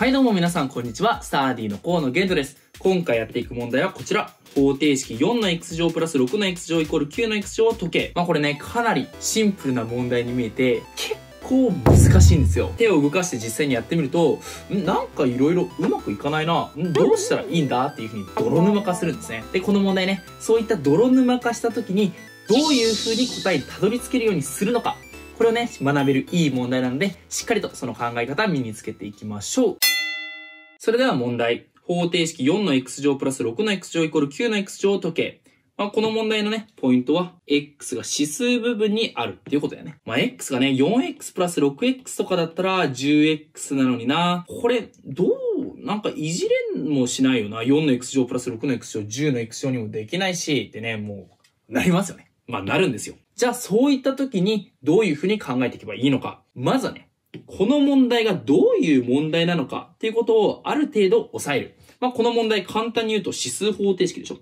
はいどうも皆さんこんにちは。スターディの河野玄斗です。今回やっていく問題はこちら。方程式4の x 乗プラス6の x 乗イコール9の x 乗を解け。まあこれね、かなりシンプルな問題に見えて、結構難しいんですよ。手を動かして実際にやってみると、なんかいろいろうまくいかないな。どうしたらいいんだっていうふうに泥沼化するんですね。で、この問題ね、そういった泥沼化した時に、どういうふうに答えにたどり着けるようにするのか。これをね、学べるいい問題なので、しっかりとその考え方身につけていきましょう。それでは問題。方程式4の x 乗プラス6の x 乗イコール9の x 乗を解け。まあ、この問題のね、ポイントは、x が指数部分にあるっていうことだよね。まあ、x がね、4x プラス 6x とかだったら 10x なのにな。これ、どうなんかいじれんもしないよな。4の x 乗プラス6の x 乗、10の x 乗にもできないし、ってね、もう、なりますよね。まあ、なるんですよ。じゃあ、そういった時に、どういうふうに考えていけばいいのか。まずはね、この問題がどういう問題なのかっていうことをある程度抑える。まあ、この問題簡単に言うと指数方程式でしょ。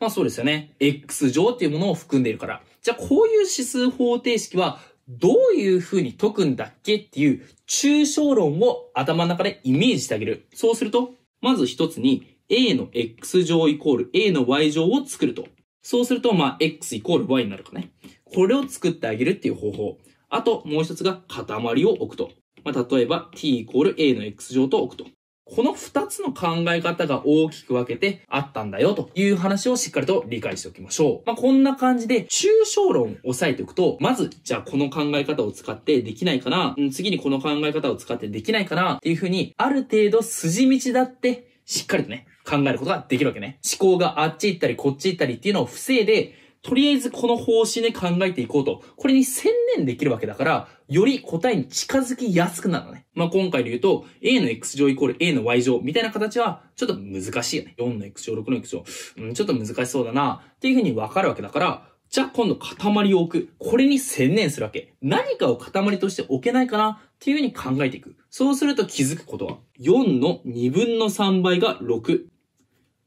まあそうですよね。X 乗っていうものを含んでいるから。じゃあこういう指数方程式はどういう風に解くんだっけっていう抽象論を頭の中でイメージしてあげる。そうすると、まず一つに A の X 乗イコール A の Y 乗を作ると。そうすると、まあ X イコール Y になるかね。これを作ってあげるっていう方法。あと、もう一つが塊を置くと。まあ、例えば t イコール a の x 乗と置くと。この二つの考え方が大きく分けてあったんだよという話をしっかりと理解しておきましょう。まあ、こんな感じで抽象論を押さえておくと、まず、じゃあこの考え方を使ってできないかな、次にこの考え方を使ってできないかなっていうふうに、ある程度筋道だってしっかりとね、考えることができるわけね。思考があっち行ったりこっち行ったりっていうのを防いで、とりあえずこの方針で考えていこうと、これに専念できるわけだから、より答えに近づきやすくなるのね。まあ、今回で言うと、A の X 乗イコール A の Y 乗みたいな形は、ちょっと難しいよね。4の X 乗、6の X 乗。うん、ちょっと難しそうだな、っていうふうにわかるわけだから、じゃあ今度塊を置く。これに専念するわけ。何かを塊として置けないかなっていうふうに考えていく。そうすると気づくことは、4の2分の3倍が6。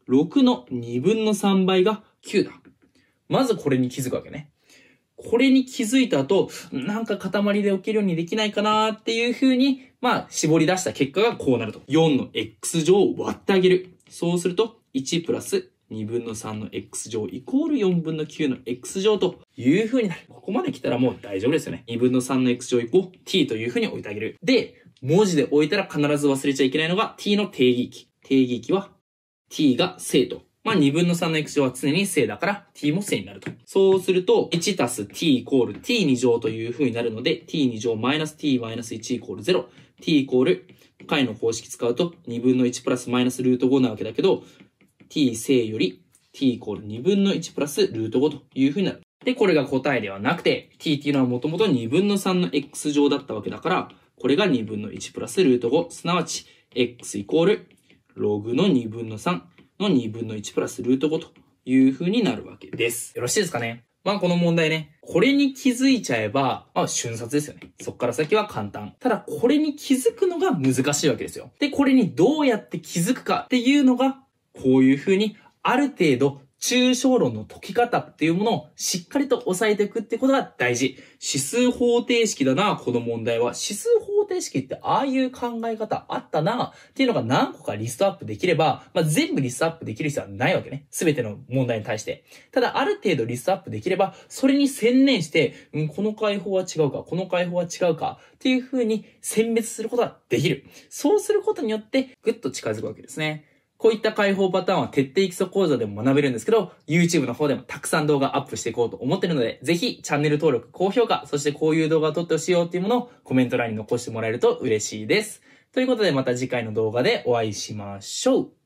6の2分の3倍が9だ。まずこれに気づくわけね。これに気づいた後、なんか塊で起きるようにできないかなっていう風に、まあ、絞り出した結果がこうなると。4の x 乗を割ってあげる。そうすると、1プラス2分の3の x 乗イコール4分の9の x 乗という風になる。ここまで来たらもう大丈夫ですよね。2分の3の x 乗イコール t という風に置いてあげる。で、文字で置いたら必ず忘れちゃいけないのが t の定義域。定義域は t が正とまあ、2分の3の x 乗は常に正だから t も正になると。そうすると、1たす t イコール t2 乗という風になるので、t2 乗マイナス t マイナス1イコール0。t イコール、解の公式使うと2分の1プラスマイナスルート5なわけだけど、t 正より t イコール2分の1プラスルート5という風になる。で、これが答えではなくて、t っていうのはもともと2分の3の x 乗だったわけだから、これが2分の1プラスルート5、すなわち、x イコール、ログの2分の3。の2分の1プラスルート5という風になるわけです。よろしいですかねまあこの問題ね、これに気づいちゃえば、まあ瞬殺ですよね。そっから先は簡単。ただこれに気づくのが難しいわけですよ。で、これにどうやって気づくかっていうのが、こういう風にある程度抽象論の解き方っていうものをしっかりと押さえていくってことが大事。指数方程式だな、この問題は。指数程式ってああいう考え方あったなっていうのが何個かリストアップできれば、まあ、全部リストアップできる必要はないわけね。すべての問題に対して。ただ、ある程度リストアップできれば、それに専念して、うん、この解法は違うか、この解法は違うかっていう風に選別することができる。そうすることによって、ぐっと近づくわけですね。こういった解放パターンは徹底基礎講座でも学べるんですけど、YouTube の方でもたくさん動画アップしていこうと思ってるので、ぜひチャンネル登録、高評価、そしてこういう動画を撮ってほしいよっていうものをコメント欄に残してもらえると嬉しいです。ということでまた次回の動画でお会いしましょう。